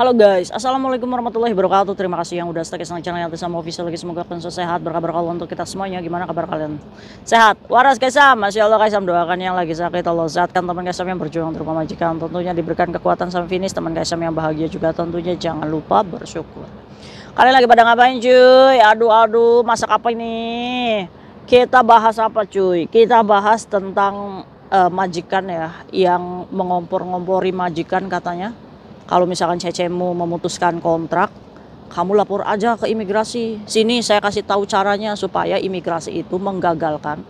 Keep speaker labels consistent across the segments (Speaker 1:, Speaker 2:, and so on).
Speaker 1: Halo guys, Assalamualaikum warahmatullahi wabarakatuh Terima kasih yang udah stay di channel yang sama official lagi Semoga kalian sehat, berkabar kalau untuk kita semuanya Gimana kabar kalian? Sehat, waras kaisam ya. Masya Allah kaisam, doakan yang lagi sakit Allah sehatkan teman kaisam yang berjuang terutama majikan Tentunya diberikan kekuatan sampai finish Teman kaisam yang bahagia juga tentunya Jangan lupa bersyukur Kalian lagi pada ngapain cuy? Aduh, aduh, masak apa ini? Kita bahas apa cuy? Kita bahas tentang uh, majikan ya yang mengompor-ngompori majikan katanya kalau misalkan cecemu memutuskan kontrak, kamu lapor aja ke imigrasi. Sini saya kasih tahu caranya supaya imigrasi itu menggagalkan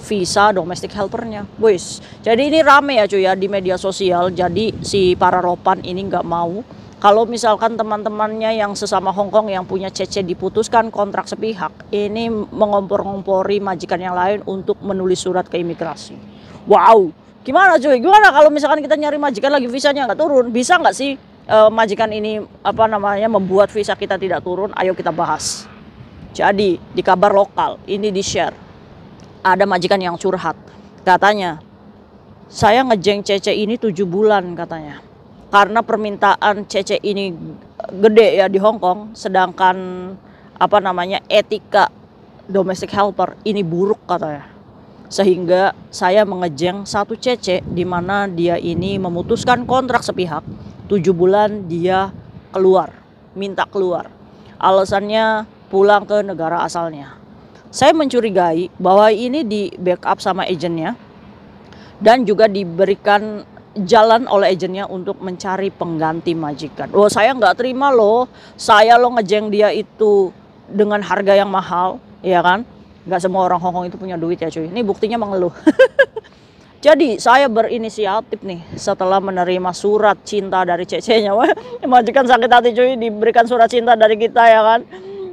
Speaker 1: visa domestic helpernya. Boys, jadi ini rame ya cuy ya di media sosial. Jadi si para ropan ini nggak mau kalau misalkan teman-temannya yang sesama Hongkong yang punya CC diputuskan kontrak sepihak, ini mengompor-ngompori majikan yang lain untuk menulis surat ke imigrasi. Wow, Gimana cuy? Gimana kalau misalkan kita nyari majikan lagi visanya nggak turun? Bisa nggak sih uh, majikan ini apa namanya membuat visa kita tidak turun? Ayo kita bahas. Jadi di kabar lokal ini di share ada majikan yang curhat katanya saya ngejeng cece ini tujuh bulan katanya karena permintaan cece ini gede ya di Hong Kong sedangkan apa namanya etika domestic helper ini buruk katanya sehingga saya mengejeng satu cece di mana dia ini memutuskan kontrak sepihak tujuh bulan dia keluar minta keluar alasannya pulang ke negara asalnya saya mencurigai bahwa ini di backup sama agennya dan juga diberikan jalan oleh agennya untuk mencari pengganti majikan. Oh saya nggak terima loh, saya lo ngejeng dia itu dengan harga yang mahal, ya kan? nggak semua orang Hongkong itu punya duit ya cuy ini buktinya mengeluh Jadi saya berinisiatif nih setelah menerima surat cinta dari CC-nya. majikan sakit hati cuy diberikan surat cinta dari kita ya kan.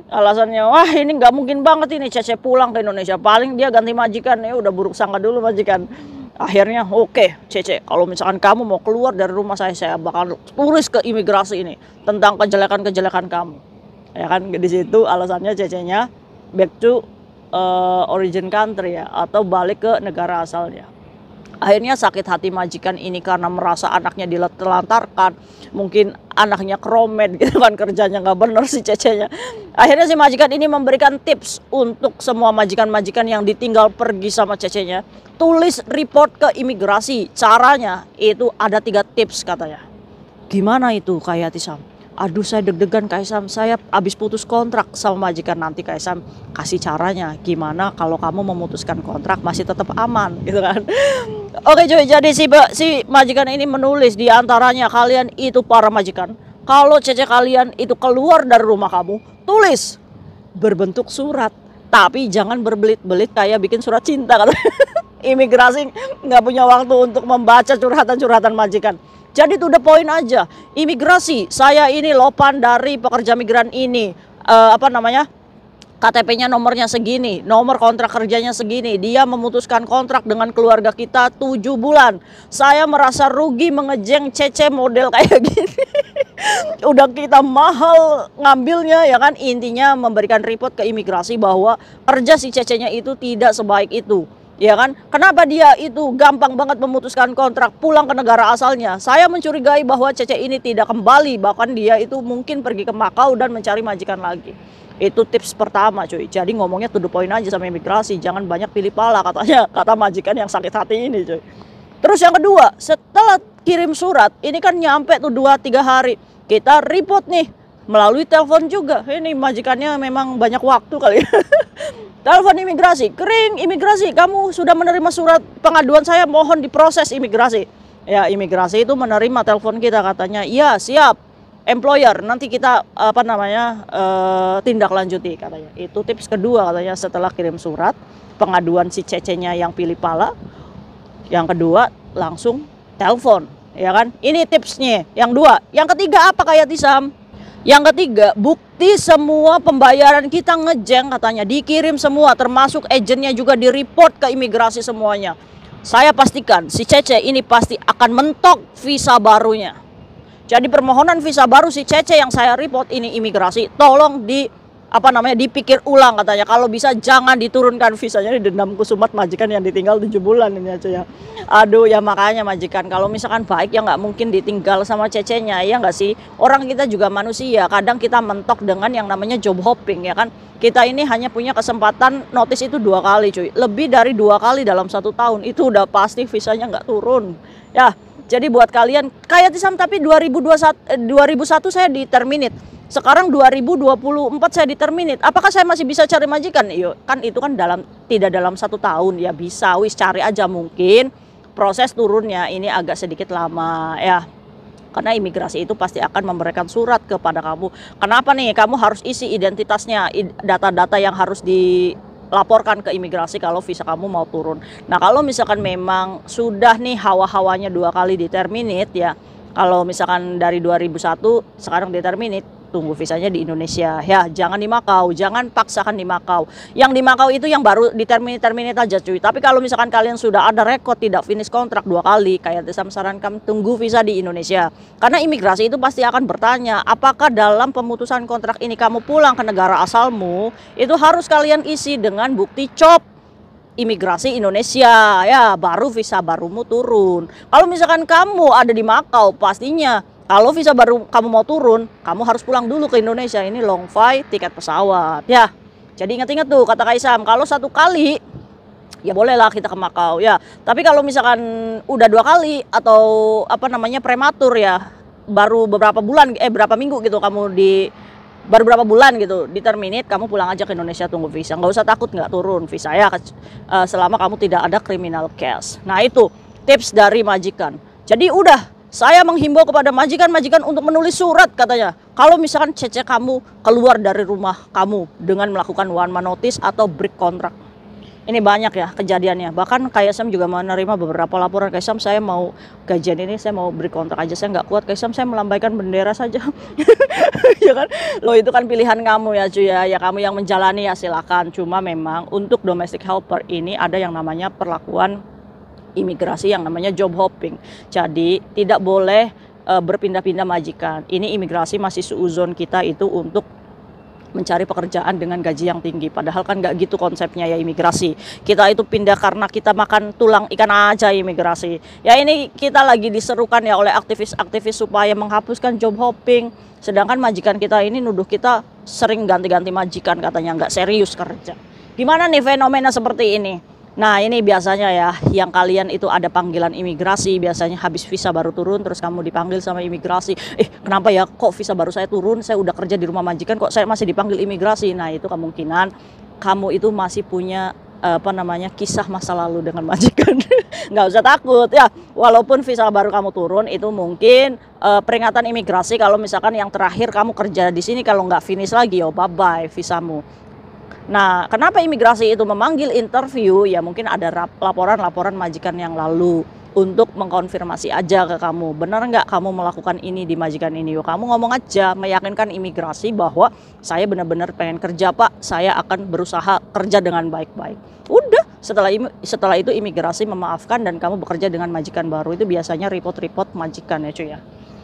Speaker 1: Alasannya wah ini nggak mungkin banget ini CC pulang ke Indonesia. Paling dia ganti majikan ya udah buruk sangka dulu majikan. Akhirnya oke okay, CC kalau misalkan kamu mau keluar dari rumah saya saya bakal tulis ke imigrasi ini tentang kejelekan-kejelekan kamu. Ya kan di situ alasannya CC-nya back to uh, origin country ya atau balik ke negara asalnya. Akhirnya sakit hati majikan ini karena merasa anaknya dilantarkan, mungkin anaknya kromet gitu kan kerjanya nggak bener si cecenya. Akhirnya si majikan ini memberikan tips untuk semua majikan-majikan yang ditinggal pergi sama cecenya. Tulis report ke imigrasi, caranya itu ada tiga tips katanya. Gimana itu kayak Tisam? aduh saya deg-degan Kaisam saya habis putus kontrak sama majikan nanti Kaisam kasih caranya gimana kalau kamu memutuskan kontrak masih tetap aman gitu kan oke cuy jadi si si majikan ini menulis di antaranya kalian itu para majikan kalau cece kalian itu keluar dari rumah kamu tulis berbentuk surat tapi jangan berbelit-belit kayak bikin surat cinta kalau imigrasi nggak punya waktu untuk membaca curhatan-curhatan majikan jadi itu the poin aja. Imigrasi, saya ini lopan dari pekerja migran ini. Uh, apa namanya? KTP-nya nomornya segini, nomor kontrak kerjanya segini. Dia memutuskan kontrak dengan keluarga kita tujuh bulan. Saya merasa rugi mengejeng cece model kayak gini. Udah kita mahal ngambilnya ya kan. Intinya memberikan report ke imigrasi bahwa kerja si nya itu tidak sebaik itu. Ya kan? Kenapa dia itu gampang banget memutuskan kontrak pulang ke negara asalnya? Saya mencurigai bahwa Cece ini tidak kembali, bahkan dia itu mungkin pergi ke Makau dan mencari majikan lagi. Itu tips pertama cuy. Jadi ngomongnya tuh poin aja sama imigrasi, jangan banyak pilih pala katanya, kata majikan yang sakit hati ini cuy. Terus yang kedua, setelah kirim surat, ini kan nyampe tuh dua tiga hari. Kita report nih, melalui telepon juga. Ini majikannya memang banyak waktu kali ya. Telepon imigrasi, kering imigrasi, kamu sudah menerima surat pengaduan saya, mohon diproses imigrasi. Ya, imigrasi itu menerima telepon kita katanya, iya siap, employer nanti kita apa namanya uh, tindak lanjuti katanya. Itu tips kedua katanya setelah kirim surat pengaduan si cecenya yang pilih pala. Yang kedua langsung telepon, ya kan? Ini tipsnya. Yang dua, yang ketiga apa kayak Tisam? Yang ketiga, bukti semua pembayaran kita ngejeng katanya dikirim semua termasuk agennya juga di report ke imigrasi semuanya. Saya pastikan si Cece ini pasti akan mentok visa barunya. Jadi permohonan visa baru si Cece yang saya report ini imigrasi tolong di apa namanya dipikir ulang katanya kalau bisa jangan diturunkan visanya di dendam kusumat majikan yang ditinggal tujuh bulan ini aja ya aduh ya makanya majikan kalau misalkan baik ya nggak mungkin ditinggal sama cecenya ya nggak sih orang kita juga manusia kadang kita mentok dengan yang namanya job hopping ya kan kita ini hanya punya kesempatan notice itu dua kali cuy lebih dari dua kali dalam satu tahun itu udah pasti visanya nggak turun ya jadi buat kalian kayak Tisam tapi 2021 2001 eh, saya di terminate sekarang 2024 saya diterminit apakah saya masih bisa cari majikan iyo kan itu kan dalam tidak dalam satu tahun ya bisa wis cari aja mungkin proses turunnya ini agak sedikit lama ya karena imigrasi itu pasti akan memberikan surat kepada kamu kenapa nih kamu harus isi identitasnya data-data yang harus dilaporkan ke imigrasi kalau visa kamu mau turun nah kalau misalkan memang sudah nih hawa-hawanya dua kali terminate ya kalau misalkan dari 2001 sekarang terminate, tunggu visanya di Indonesia. Ya, jangan di Makau, jangan paksakan di Makau. Yang di Makau itu yang baru di termini-termini aja cuy. Tapi kalau misalkan kalian sudah ada rekod tidak finish kontrak dua kali, kayak saya sarankan tunggu visa di Indonesia. Karena imigrasi itu pasti akan bertanya, apakah dalam pemutusan kontrak ini kamu pulang ke negara asalmu, itu harus kalian isi dengan bukti COP imigrasi Indonesia ya baru visa barumu turun. Kalau misalkan kamu ada di Makau pastinya kalau visa baru kamu mau turun, kamu harus pulang dulu ke Indonesia. Ini long flight, tiket pesawat. Ya, jadi ingat-ingat tuh kata Kaisam, kalau satu kali ya bolehlah kita ke Makau ya. Tapi kalau misalkan udah dua kali atau apa namanya prematur ya, baru beberapa bulan eh berapa minggu gitu kamu di baru berapa bulan gitu di terminate kamu pulang aja ke Indonesia tunggu visa nggak usah takut nggak turun visa ya eh, selama kamu tidak ada criminal case nah itu tips dari majikan jadi udah saya menghimbau kepada majikan-majikan untuk menulis surat katanya. Kalau misalkan cece kamu keluar dari rumah kamu dengan melakukan one man notice atau break kontrak. Ini banyak ya kejadiannya. Bahkan kayak Sam juga menerima beberapa laporan kayak Sam. saya mau gajian ini saya mau break kontrak aja saya nggak kuat kayak Sam. saya melambaikan bendera saja. ya kan? Loh itu kan pilihan kamu ya cuy ya. Ya kamu yang menjalani ya silakan. Cuma memang untuk domestic helper ini ada yang namanya perlakuan imigrasi yang namanya job hopping. Jadi tidak boleh uh, berpindah-pindah majikan. Ini imigrasi masih seuzon kita itu untuk mencari pekerjaan dengan gaji yang tinggi. Padahal kan nggak gitu konsepnya ya imigrasi. Kita itu pindah karena kita makan tulang ikan aja imigrasi. Ya ini kita lagi diserukan ya oleh aktivis-aktivis supaya menghapuskan job hopping. Sedangkan majikan kita ini nuduh kita sering ganti-ganti majikan katanya nggak serius kerja. Gimana nih fenomena seperti ini? Nah ini biasanya ya yang kalian itu ada panggilan imigrasi biasanya habis visa baru turun terus kamu dipanggil sama imigrasi eh kenapa ya kok visa baru saya turun saya udah kerja di rumah majikan kok saya masih dipanggil imigrasi nah itu kemungkinan kamu itu masih punya apa namanya kisah masa lalu dengan majikan nggak usah takut ya walaupun visa baru kamu turun itu mungkin uh, peringatan imigrasi kalau misalkan yang terakhir kamu kerja di sini kalau nggak finish lagi ya oh, bye bye visamu Nah, kenapa imigrasi itu memanggil interview? Ya mungkin ada laporan-laporan majikan yang lalu untuk mengkonfirmasi aja ke kamu, benar nggak kamu melakukan ini di majikan ini? Yo kamu ngomong aja, meyakinkan imigrasi bahwa saya benar-benar pengen kerja pak, saya akan berusaha kerja dengan baik-baik. Udah, setelah setelah itu imigrasi memaafkan dan kamu bekerja dengan majikan baru itu biasanya report-report majikan ya cuy ya.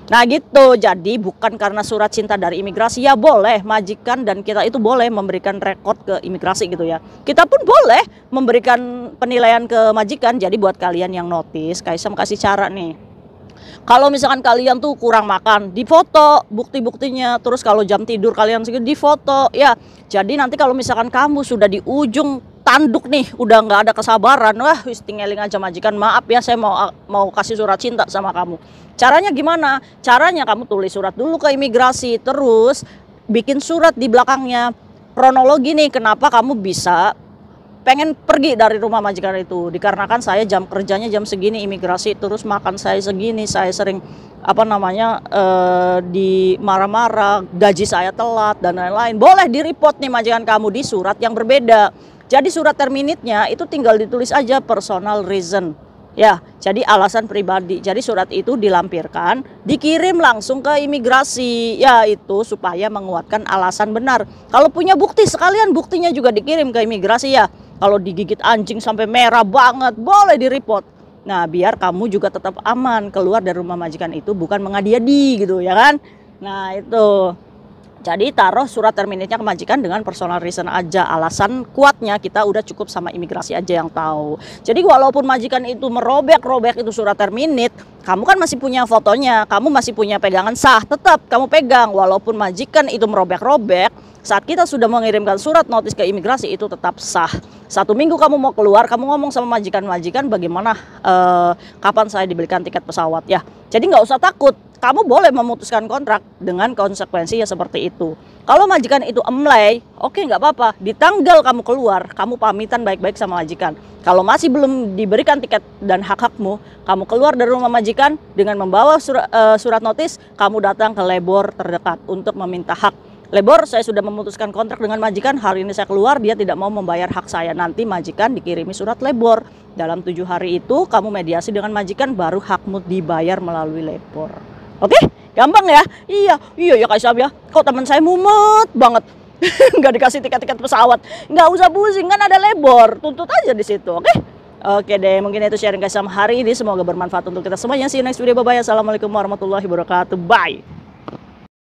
Speaker 1: Nah gitu, jadi bukan karena surat cinta dari imigrasi, ya boleh majikan dan kita itu boleh memberikan rekod ke imigrasi gitu ya. Kita pun boleh memberikan penilaian ke majikan, jadi buat kalian yang notice, Kaisam kasih cara nih. Kalau misalkan kalian tuh kurang makan, difoto bukti-buktinya. Terus kalau jam tidur kalian segitu difoto. Ya, jadi nanti kalau misalkan kamu sudah di ujung tanduk nih, udah nggak ada kesabaran. Wah, tinggalin aja majikan. Maaf ya, saya mau mau kasih surat cinta sama kamu. Caranya gimana? Caranya kamu tulis surat dulu ke imigrasi, terus bikin surat di belakangnya. Kronologi nih, kenapa kamu bisa pengen pergi dari rumah majikan itu dikarenakan saya jam kerjanya jam segini imigrasi terus makan saya segini saya sering apa namanya eh, di marah-marah gaji saya telat dan lain-lain boleh di report nih majikan kamu di surat yang berbeda jadi surat terminitnya itu tinggal ditulis aja personal reason ya jadi alasan pribadi jadi surat itu dilampirkan dikirim langsung ke imigrasi ya itu supaya menguatkan alasan benar kalau punya bukti sekalian buktinya juga dikirim ke imigrasi ya kalau digigit anjing sampai merah banget, boleh di report. Nah, biar kamu juga tetap aman keluar dari rumah majikan itu bukan mengadiadi gitu ya kan? Nah, itu. Jadi taruh surat terminatnya ke majikan dengan personal reason aja. Alasan kuatnya kita udah cukup sama imigrasi aja yang tahu. Jadi walaupun majikan itu merobek-robek itu surat terminate, kamu kan masih punya fotonya, kamu masih punya pegangan sah, tetap kamu pegang walaupun majikan itu merobek-robek. Saat kita sudah mengirimkan surat notis ke imigrasi itu tetap sah. Satu minggu kamu mau keluar, kamu ngomong sama majikan-majikan bagaimana eh, kapan saya dibelikan tiket pesawat ya. Jadi nggak usah takut, kamu boleh memutuskan kontrak dengan konsekuensinya seperti itu. Kalau majikan itu emlay, oke okay, nggak apa-apa. Di tanggal kamu keluar, kamu pamitan baik-baik sama majikan. Kalau masih belum diberikan tiket dan hak-hakmu, kamu keluar dari rumah majikan dengan membawa surat, uh, eh, surat notis, kamu datang ke labor terdekat untuk meminta hak. Lebor, saya sudah memutuskan kontrak dengan majikan. Hari ini saya keluar, dia tidak mau membayar hak saya. Nanti majikan dikirimi surat lebor. Dalam tujuh hari itu, kamu mediasi dengan majikan, baru hakmu dibayar melalui lebor. Oke? Okay? Gampang ya? Iya, iya ya Kak ya. Kok teman saya mumet banget. nggak dikasih tiket-tiket pesawat. Nggak usah pusing, kan ada lebor. Tuntut aja di situ, oke? Okay? Oke deh, mungkin itu sharing Kak sama hari ini. Semoga bermanfaat untuk kita semuanya. See you next video, bye-bye. Assalamualaikum warahmatullahi wabarakatuh. Bye!